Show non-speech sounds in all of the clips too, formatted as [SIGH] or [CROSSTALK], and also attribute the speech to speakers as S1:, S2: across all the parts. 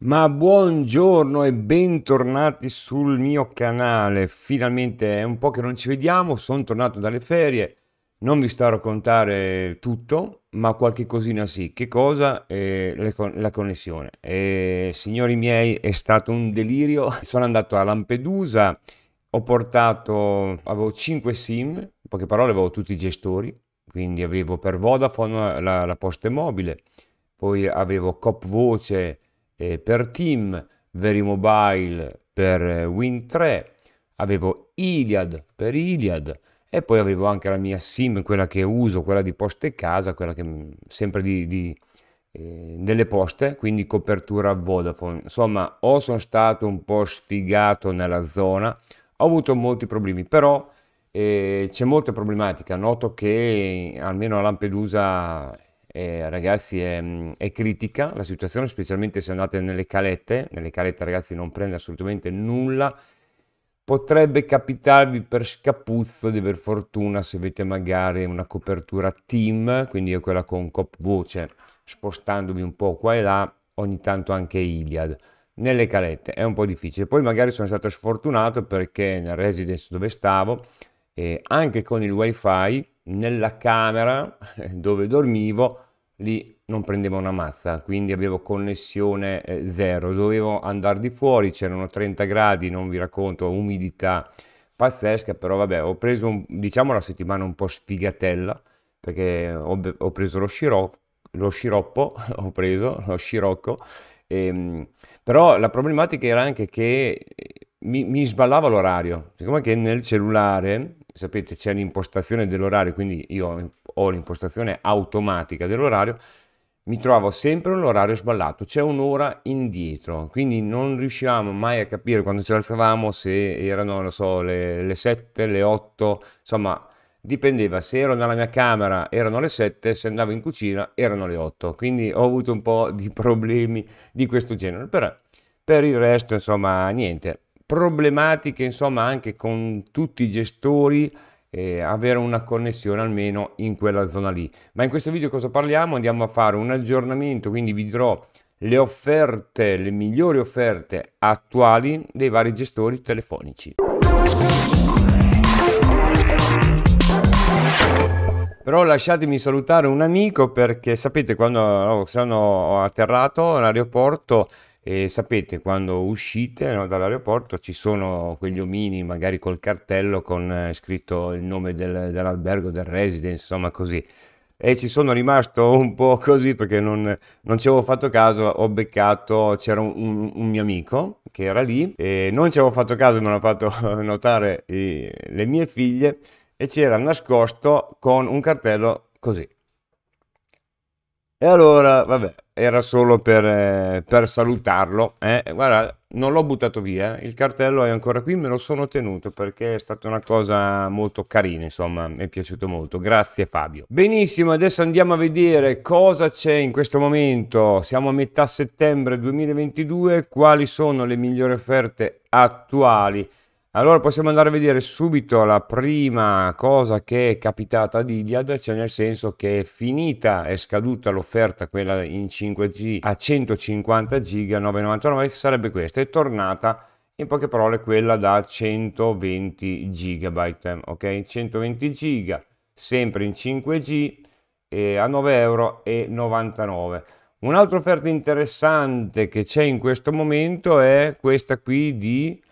S1: Ma buongiorno e bentornati sul mio canale. Finalmente è un po' che non ci vediamo, sono tornato dalle ferie. Non vi sto a raccontare tutto, ma qualche cosina sì. Che cosa? Eh, la connessione. Eh, signori miei, è stato un delirio. [LAUGHS] Sono andato a Lampedusa, ho portato, avevo 5 sim, in poche parole avevo tutti i gestori, quindi avevo per Vodafone la, la posta mobile, poi avevo Copvoce, Voce, eh, per Team, Verimobile per eh, Win3, avevo Iliad per Iliad e poi avevo anche la mia sim, quella che uso, quella di Poste Casa, quella che mm, sempre di, di eh, delle poste, quindi copertura Vodafone. Insomma, o sono stato un po' sfigato nella zona, ho avuto molti problemi, però eh, c'è molta problematica. Noto che almeno a Lampedusa eh, ragazzi è, è, critica la situazione, specialmente se andate nelle calette, nelle calette ragazzi non prende assolutamente nulla, potrebbe capitarvi per scapuzzo di aver fortuna se avete magari una copertura team, quindi io quella con cop voce, spostandomi un po' qua e là, ogni tanto anche Iliad nelle calette è un po' difficile. Poi magari sono stato sfortunato perché nel residence dove stavo, eh, anche con il wifi, nella camera [LAUGHS] dove dormivo lì non prendevo una mazza, quindi avevo connessione eh, zero, dovevo andare di fuori, c'erano 30 gradi, non vi racconto, umidità pazzesca, però vabbè, ho preso un, diciamo la settimana un po' sfigatella, perché ho, ho preso lo, sciro, lo sciroppo, [LAUGHS] ho preso lo scirocco, e, ehm, però la problematica era anche che mi, mi sballava l'orario, siccome che nel cellulare sapete c'è l'impostazione dell'orario, quindi io ho l'impostazione automatica dell'orario, mi trovo sempre un orario sballato, c'è un'ora indietro, quindi non riuscivamo mai a capire quando ce l'alzavamo se erano, so, le, le 7, le 8, insomma dipendeva, se ero nella mia camera erano le 7, se andavo in cucina erano le 8, quindi ho avuto un po' di problemi di questo genere, però per il resto insomma niente, problematiche insomma anche con tutti i gestori eh, avere una connessione almeno in quella zona lì ma in questo video cosa parliamo andiamo a fare un aggiornamento quindi vi dirò le offerte le migliori offerte attuali dei vari gestori telefonici però lasciatemi salutare un amico perché sapete quando oh, sono atterrato all'aeroporto e sapete, quando uscite no, dall'aeroporto ci sono quegli omini, magari col cartello con eh, scritto il nome del, dell'albergo, del residence, insomma così. E ci sono rimasto un po' così perché non, non ci avevo fatto caso, ho beccato, c'era un, un, mio amico che era lì e non ci avevo fatto caso, non ho fatto [LAUGHS] notare i, le mie figlie e c'era nascosto con un cartello così. E allora, vabbè, era solo per, eh, per salutarlo. Eh. Guarda, non l'ho buttato via, eh. il cartello è ancora qui, me lo sono tenuto perché è stata una cosa molto carina, insomma, mi è piaciuto molto. Grazie Fabio. Benissimo, adesso andiamo a vedere cosa c'è in questo momento. Siamo a metà settembre 2022, quali sono le migliori offerte attuali. Allora possiamo andare a vedere subito la prima cosa che è capitata ad Iliad, cioè nel senso che è finita, è scaduta l'offerta quella in 5G a 150 giga 9,99 che sarebbe questa, è tornata in poche parole quella da 120 gigabyte, ok? 120 giga, sempre in 5G eh, a 9,99 euro. Un'altra offerta interessante che c'è in questo momento è questa qui di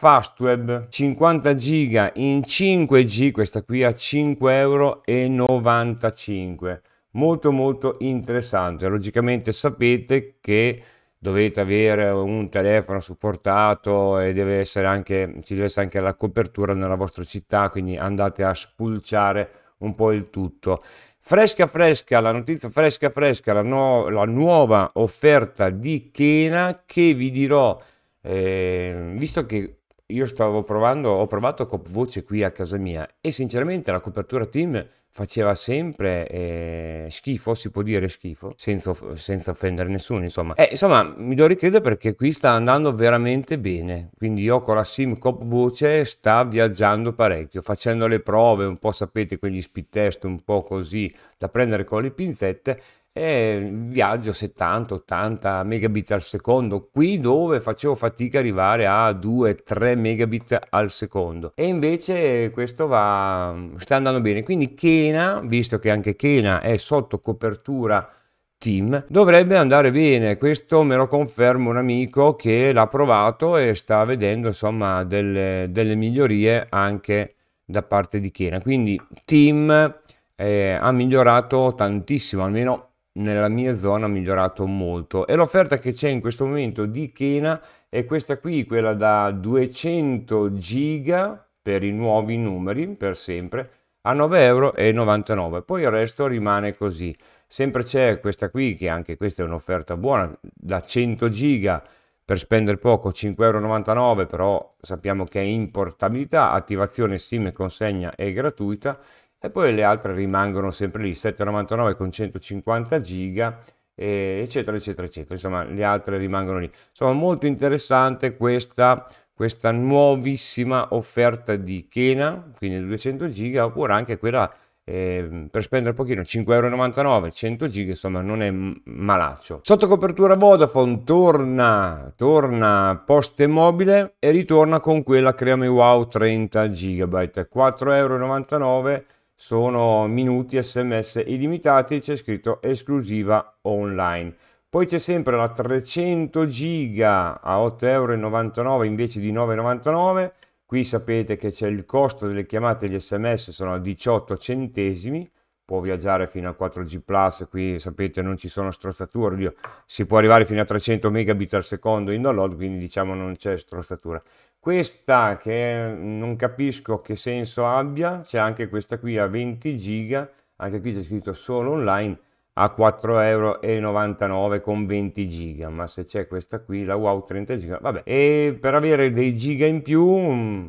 S1: Fastweb 50 giga in 5G, questa qui a 5,95 euro. Molto molto interessante. Logicamente sapete che dovete avere un telefono supportato e deve essere anche, ci deve essere anche la copertura nella vostra città, quindi andate a spulciare un po' il tutto. Fresca fresca, la notizia fresca fresca, la, no, la nuova offerta di Kena che vi dirò, eh, visto che io stavo provando, ho provato Copvoce qui a casa mia e sinceramente la copertura team faceva sempre eh, schifo, si può dire schifo, senza, senza offendere nessuno, insomma. Eh, insomma, mi do ricredere perché qui sta andando veramente bene, quindi io con la sim Cop Voce sta viaggiando parecchio, facendo le prove, un po' sapete, quegli speed test un po' così da prendere con le pinzette eh, viaggio 70-80 megabit al secondo, qui dove facevo fatica arrivare a 2-3 megabit al secondo. E invece questo va, sta andando bene. Quindi Kena, visto che anche Kena è sotto copertura Team dovrebbe andare bene questo me lo conferma un amico che l'ha provato e sta vedendo insomma delle, delle migliorie anche da parte di Kena quindi Team eh, ha migliorato tantissimo almeno nella mia zona ha migliorato molto e l'offerta che c'è in questo momento di Kena è questa qui, quella da 200 giga per i nuovi numeri per sempre a 9,99 euro poi il resto rimane così. Sempre c'è questa qui che anche questa è un'offerta buona da 100 giga per spendere poco 5,99€, però sappiamo che è in portabilità, attivazione SIM e consegna è gratuita e poi le altre rimangono sempre lì 7,99 con 150 giga eccetera eccetera eccetera insomma le altre rimangono lì insomma molto interessante questa questa nuovissima offerta di Kena quindi 200 giga oppure anche quella eh, per spendere pochino 5,99€ 100 giga insomma non è malaccio sotto copertura Vodafone torna torna poste mobile e ritorna con quella creami wow 30 GB 4,99€ sono minuti, sms illimitati, c'è scritto esclusiva online. Poi c'è sempre la 300 giga a 8,99 euro invece di 9,99 Qui sapete che c'è il costo delle chiamate e gli sms sono a 18 centesimi. Può viaggiare fino a 4G Plus, qui sapete non ci sono strozzature, Dio, si può arrivare fino a 300 megabit al secondo in download, quindi diciamo non c'è strozzatura questa che non capisco che senso abbia c'è anche questa qui a 20 giga anche qui c'è scritto solo online a 4,99 euro con 20 giga ma se c'è questa qui la wow 30 giga vabbè e per avere dei giga in più mm,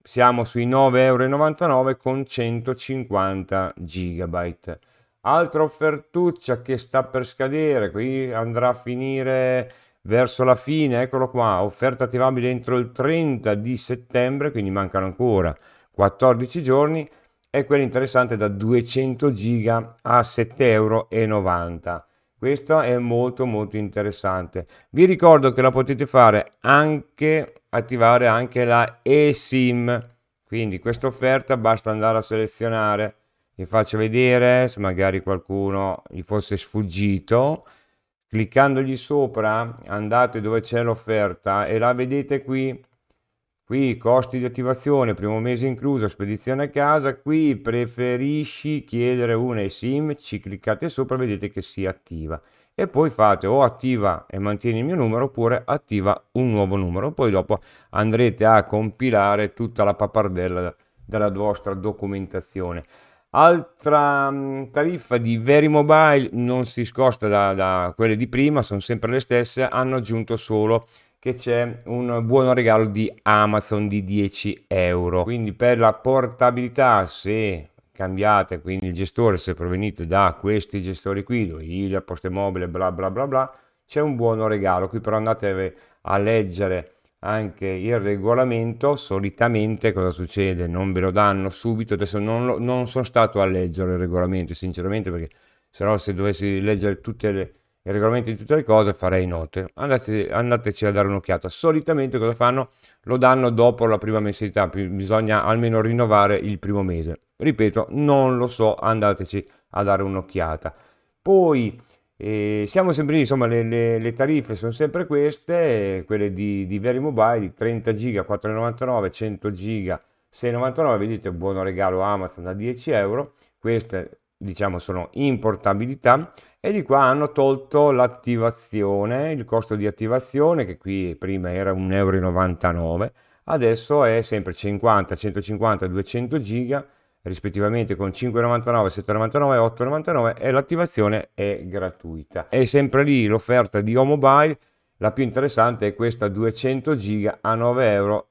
S1: siamo sui 9,99 euro con 150 gigabyte altra offertuccia che sta per scadere qui andrà a finire verso la fine, eccolo qua, offerta attivabile entro il 30 di settembre, quindi mancano ancora 14 giorni, è quella interessante da 200 giga a 7,90 euro. Questo è molto molto interessante. Vi ricordo che la potete fare anche, attivare anche la eSIM, quindi questa offerta basta andare a selezionare, vi faccio vedere se magari qualcuno gli fosse sfuggito, cliccandogli sopra andate dove c'è l'offerta e la vedete qui qui costi di attivazione primo mese incluso spedizione a casa qui preferisci chiedere una eSIM ci cliccate sopra vedete che si attiva e poi fate o attiva e mantieni il mio numero oppure attiva un nuovo numero poi dopo andrete a compilare tutta la pappardella della vostra documentazione Altra mm, tariffa di Verimobile non si scosta da, da quelle di prima, sono sempre le stesse, hanno aggiunto solo che c'è un buono regalo di Amazon di 10 euro. Quindi per la portabilità, se cambiate quindi il gestore, se provenite da questi gestori qui, il Poste Mobile, bla bla bla bla, c'è un buono regalo. Qui però andate a leggere anche il regolamento solitamente cosa succede non ve lo danno subito adesso non, lo, non sono stato a leggere il regolamento sinceramente perché se no se dovessi leggere tutte le, il regolamento di tutte le cose farei note Andate, andateci a dare un'occhiata solitamente cosa fanno lo danno dopo la prima mensilità bisogna almeno rinnovare il primo mese ripeto non lo so andateci a dare un'occhiata poi e siamo sempre lì, insomma, le, le, le, tariffe sono sempre queste, quelle di, di Very Mobile, di 30 giga 4,99, 100 giga 6,99, vedete buono regalo Amazon da 10 euro, queste diciamo sono in portabilità e di qua hanno tolto l'attivazione, il costo di attivazione che qui prima era 1,99 euro, adesso è sempre 50, 150, 200 giga rispettivamente con 5,99, 7,99 8,99 e l'attivazione è gratuita. È sempre lì l'offerta di Omobile, la più interessante è questa 200 giga a 9,99 euro.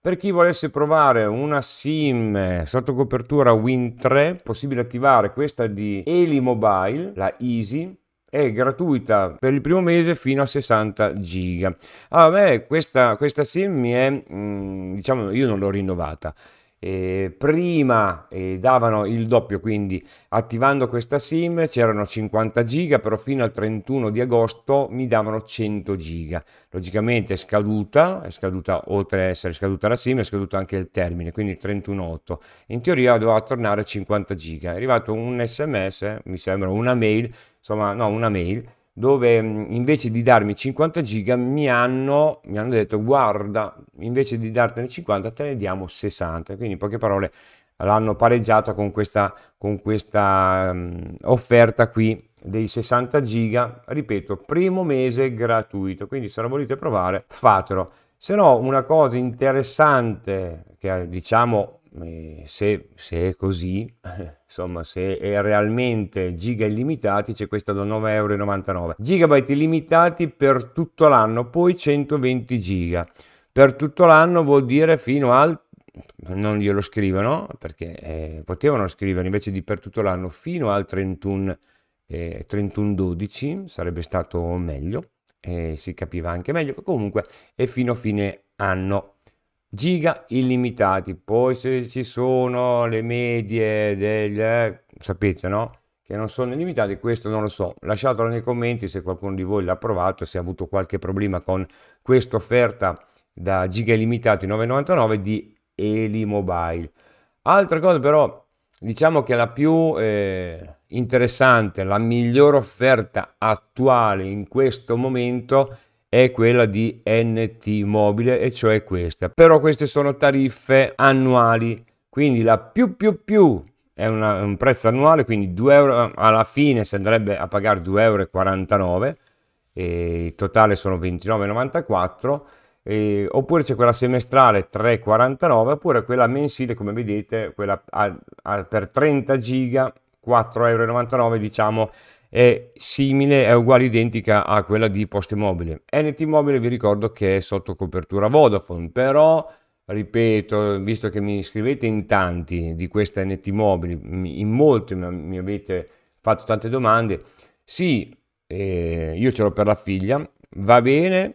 S1: Per chi volesse provare una SIM sotto copertura Win3, possibile attivare questa di Eli Mobile, la Easy, è gratuita per il primo mese fino a 60 giga. A me questa, questa, SIM mi è, mm, diciamo, io non l'ho rinnovata eh, prima eh, davano il doppio, quindi attivando questa SIM c'erano 50 giga, però fino al 31 di agosto mi davano 100 giga. Logicamente è scaduta, è scaduta oltre a essere scaduta la SIM, è scaduto anche il termine, quindi 31.8. In teoria doveva tornare a 50 giga. È arrivato un sms, mi sembra una mail, insomma no, una mail dove invece di darmi 50 giga mi hanno, mi hanno detto guarda invece di dartene 50 te ne diamo 60, quindi in poche parole l'hanno pareggiata con questa, con questa um, offerta qui dei 60 giga, ripeto, primo mese gratuito, quindi se lo volete provare fatelo. Se no, una cosa interessante che diciamo eh, se, se, è così, [LAUGHS] insomma, se è realmente giga illimitati, c'è questa da 9,99 euro Gigabyte illimitati per tutto l'anno, poi 120 giga per tutto l'anno vuol dire fino al non glielo scrivono perché eh, potevano scrivere invece di per tutto l'anno fino al 31, eh, 31 12 sarebbe stato meglio eh, si capiva anche meglio comunque è fino a fine anno giga illimitati poi se ci sono le medie del eh, sapete no che non sono illimitati questo non lo so lasciatelo nei commenti se qualcuno di voi l'ha provato se ha avuto qualche problema con questa offerta da giga illimitati 9,99 di Eli Mobile. Altra cosa però, diciamo che la più eh, interessante, la migliore offerta attuale in questo momento è quella di NT Mobile e cioè questa. Però queste sono tariffe annuali, quindi la più più più è una, un prezzo annuale, quindi 2 euro, alla fine si andrebbe a pagare 2,49 euro, e il totale sono 29,94 eh, oppure c'è quella semestrale 3,49 oppure quella mensile come vedete quella a, a, per 30 giga 4,99 euro diciamo è simile è uguale identica a quella di Poste Mobile NT Mobile vi ricordo che è sotto copertura Vodafone però ripeto visto che mi scrivete in tanti di questa NT Mobile in molti mi avete fatto tante domande sì eh, io ce l'ho per la figlia va bene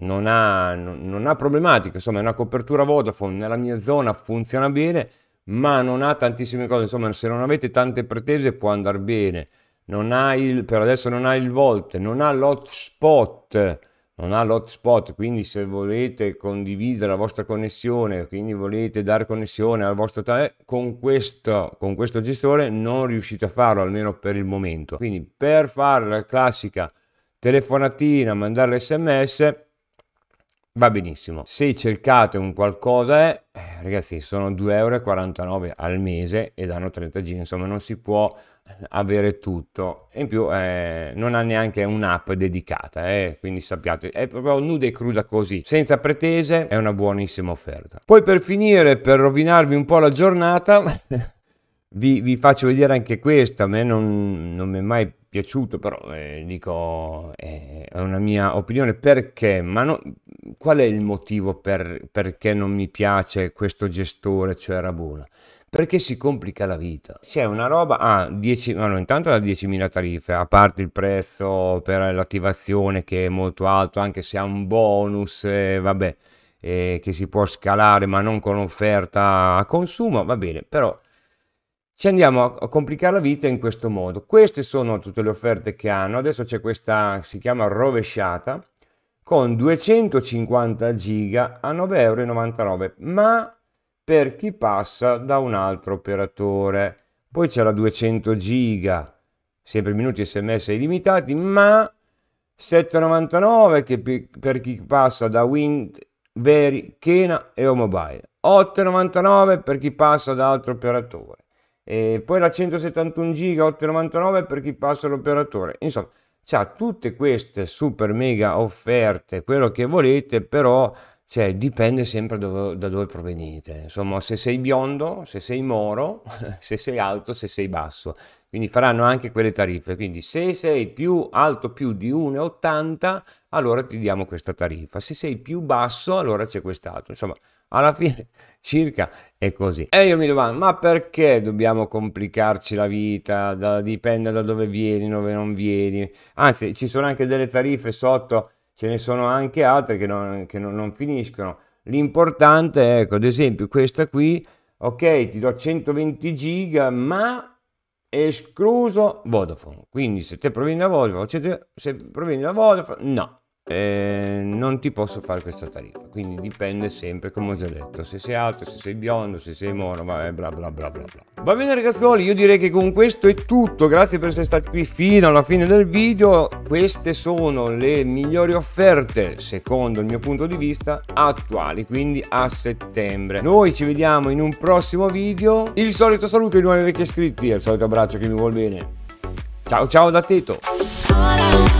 S1: non ha, non ha problematiche, insomma è una copertura Vodafone, nella mia zona funziona bene, ma non ha tantissime cose, insomma se non avete tante pretese può andare bene, non ha il, per adesso non ha il volt, non ha l'hotspot, non ha l'hotspot, quindi se volete condividere la vostra connessione, quindi volete dare connessione al vostro tale, eh, con questo, con questo gestore non riuscite a farlo, almeno per il momento. Quindi per fare la classica telefonatina, mandare l'SMS, va benissimo. Se cercate un qualcosa, eh, ragazzi, sono 2,49€ al mese e danno 30 giri, insomma non si può eh, avere tutto. in più eh, non ha neanche un'app dedicata, eh, quindi sappiate, è proprio nuda e cruda così, senza pretese, è una buonissima offerta. Poi per finire, per rovinarvi un po' la giornata... [LAUGHS] vi, vi, faccio vedere anche questa, a me non, non mi è mai piaciuto, però eh, dico eh, è una mia opinione perché, ma no, qual è il motivo per, perché non mi piace questo gestore, cioè Rabona? Perché si complica la vita. C'è una roba, ah, 10, allora, intanto ha 10.000 tariffe, a parte il prezzo per l'attivazione che è molto alto, anche se ha un bonus, eh, vabbè, eh, che si può scalare ma non con offerta a consumo, va bene, però ci andiamo a complicare la vita in questo modo. Queste sono tutte le offerte che hanno. Adesso c'è questa, si chiama rovesciata, con 250 giga a 9,99€, ma per chi passa da un altro operatore. Poi c'è la 200 giga, sempre minuti sms illimitati, ma 7,99 che per chi passa da Wind, Veri, Kena e Omobile. 8,99 per chi passa da altro operatore. E poi la 171 giga 8,99 per chi passa l'operatore. Insomma, ha tutte queste super mega offerte, quello che volete, però cioè, dipende sempre dove, da dove provenite. Insomma, se sei biondo, se sei moro, [LAUGHS] se sei alto, se sei basso. Quindi faranno anche quelle tariffe. Quindi se sei più alto più di 1,80, allora ti diamo questa tariffa. Se sei più basso, allora c'è quest'altro. Insomma, alla fine [LAUGHS] circa è così. E io mi domando, ma perché dobbiamo complicarci la vita? Da, dipende da dove vieni, dove non vieni. Anzi, ci sono anche delle tariffe sotto, ce ne sono anche altre che non, che non, non finiscono. L'importante è, ecco, ad esempio questa qui, ok, ti do 120 giga, ma escluso Vodafone. Quindi se te provieni da Vodafone, se, provieni da Vodafone, no eh, non ti posso fare questa tariffa. Quindi dipende sempre, come ho già detto, se sei alto, se sei biondo, se sei moro, bla bla bla bla bla. Va bene ragazzuoli io direi che con questo è tutto, grazie per essere stati qui fino alla fine del video. Queste sono le migliori offerte, secondo il mio punto di vista, attuali, quindi a settembre. Noi ci vediamo in un prossimo video. Il solito saluto ai nuovi vecchi iscritti e il solito abbraccio che mi vuol bene. Ciao ciao da Teto!